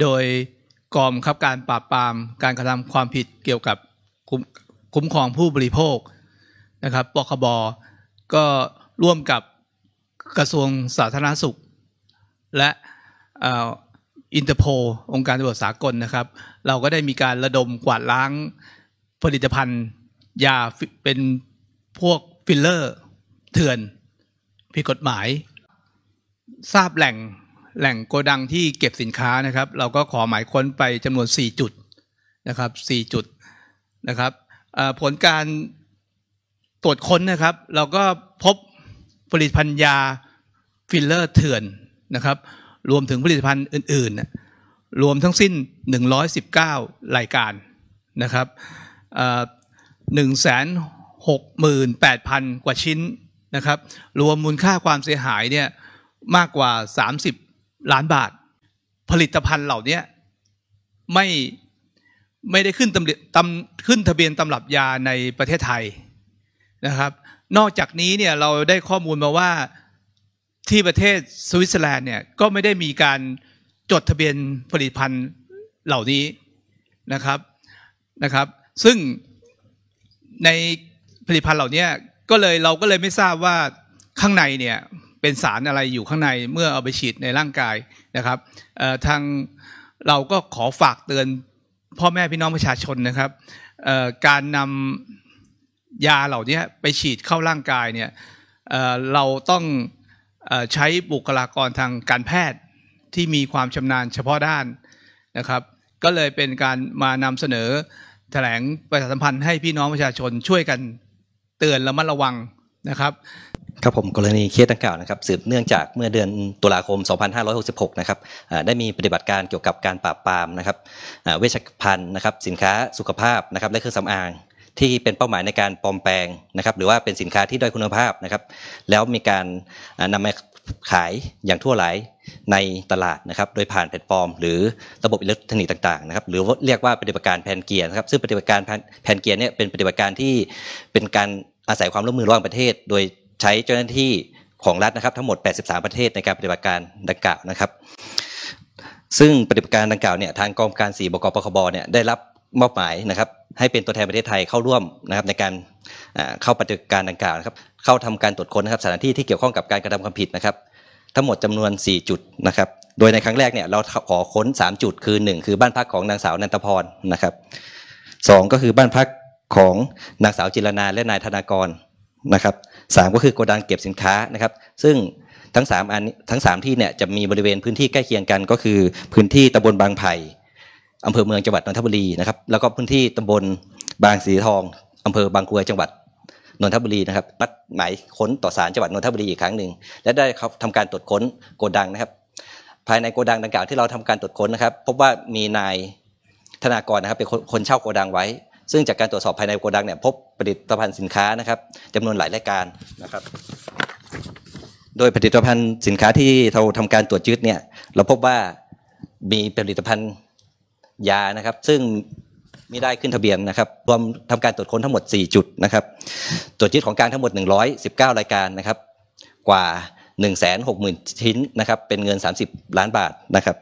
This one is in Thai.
โดยกรมคับการปราบปรามการกระทำความผิดเกี่ยวกับคุ้มครองผู้บริโภคนะครับปคบก็ร่วมกับกระทรวงสาธารณสุข และอินเตอร์โพองค์การตรวจสากลนะครับ เราก็ได้มีการระดมกวาดล้างผลิตภัณฑ์ ยาเป็นพวกฟิลเลอร์เถื่อนผิดกฎหมายทราบแหล่งแหล่งโกดังที่เก็บสินค้านะครับ เราก็ขอหมายค้นไปจำนวน 4 จุด นะครับ 4 จุด นะครับผลการตรวจค้นนะครับ เราก็พบผลิตภัณฑ์ยา ฟิลเลอร์เถื่อนนะครับ รวมถึงผลิตภัณฑ์อื่นๆ รวมทั้งสิ้น 119 รายการ นะครับหนึ่งแสนหกหมื่นแปดพันกว่าชิ้นนะครับรวมมูลค่าความเสียหายเนี่ยมากกว่า 30ล้านบาทผลิตภัณฑ์เหล่านี้ไม่ไม่ได้ขึ้นตำตำขึ้นทะเบียนตำรับยาในประเทศไทยนะครับ นอกจากนี้เนี่ยเราได้ข้อมูลมาว่าที่ประเทศสวิตเซอร์แลนด์เนี่ยก็ไม่ได้มีการจดทะเบียนผลิตภัณฑ์เหล่านี้นะครับนะครับ ซึ่งในผลิตภัณฑ์เหล่านี้ก็เลยเราก็เลยไม่ทราบว่าข้างในเนี่ยเป็นสารอะไรอยู่ข้างในเมื่อเอาไปฉีดในร่างกายนะครับทางเราก็ขอฝากเตือน พ่อแม่พี่น้องประชาชนนะครับการนำยาเหล่านี้ไปฉีดเข้าร่างกายเนี่ยเราต้องใช้บุคลากรทางการแพทย์ที่มีความชำนาญเฉพาะด้านนะครับ ก็เลยเป็นการมานำเสนอแถลงประชาสัมพันธ์ให้พี่น้องประชาชนช่วยกันเตือนระมัดระวังนะครับครับผมกรณีเคสดังกล่าวนะครับ สืบเนื่องจากเมื่อเดือนตุลาคม 2566 นะครับได้มีปฏิบัติการเกี่ยวกับการปราบปรามนะครับเวชภัณฑ์นะครับสินค้าสุขภาพนะครับและเครื่องสำอางที่เป็นเป้าหมายในการปลอมแปลงนะครับหรือว่าเป็นสินค้าที่ด้อยคุณภาพนะครับแล้วมีการนำมาขายอย่างทั่วหลายในตลาดนะครับ โดยผ่านแพลตฟอร์มหรือระบบอิเล็กทรอนิกส์ต่างๆนะครับหรือเรียกว่าปฏิบัติการแผนเกียร์นะครับซึ่งปฏิบัติการแผนเกียร์เนี่ยเป็นปฏิบัติการที่เป็นการอาศัยความร่วมมือระหว่างประเทศโดยใช้เจ้าหน้าที่ของรัฐนะครับ ทั้งหมด 83 ประเทศในการปฏิบัติการดังกล่าวนะครับ ซึ่งปฏิบัติการดังกล่าวเนี่ยทางกองการ4บกปคบเนี่ยได้รับมอบหมายนะครับ ให้เป็นตัวแทนประเทศไทยเข้าร่วมนะครับ ในการเข้าปฏิบัติการดังกล่าวนะครับเข้าทำการตรวจค้นนะครับสถานที่ที่เกี่ยวข้องกับการกระทำความผิดนะครับ ทั้งหมดจำนวน 4 จุดนะครับ โดยในครั้งแรกเนี่ยเราขอค้น 3 จุดคือ 1 คือบ้านพักของนางสาวนันทพรนะครับ 2 ก็คือบ้านพักของนางสาวจิรนาและนายธนากรนะครับสามก็คือโกดังเก็บสินค้านะครับ ซึ่งทั้ง 3 อันทั้ง3ที่เนี่ยจะมีบริเวณพื้นที่ใกล้เคียงกัน ก็คือพื้นที่ตำบลบางไผ่อำเภอเมืองจังหวัดนนทบุรีนะครับแล้วก็พื้นที่ตำบลบางสีทองอำเภอบางกรวยจังหวัดนนทบุรีนะครับนัดหมายค้นต่อสารจังหวัดนนทบุรีอีกครั้งหนึ่งและได้ทขาการตรวจค้นโกดังนะครับ ภายในโกดังดังกล่าวที่เราทำการตรวจค้นนะครับพบว่ามีนายธนากรนะครับเป็นคนเช่าโกดังไว้ซึ่งจากการตรวจสอบภายในโกดังเนี่ยพบผลิตภัณฑ์สินค้านะครับจำนวนหลายรายการนะครับ โดยผลิตภัณฑ์สินค้าที่เราทำการตรวจยึดเนี่ยเราพบว่ามีผลิตภัณฑ์ยานะครับ ซึ่งไม่ได้ขึ้นทะเบียนนะครับรวมทำการตรวจค้นทั้งหมด 4 จุดนะครับ ตรวจยึดของกลางทั้งหมด 119 รายการนะครับ กว่า 1 6 0 0 0 0 ชิ้นนะครับ เป็นเงิน 30 ล้านบาทนะครับ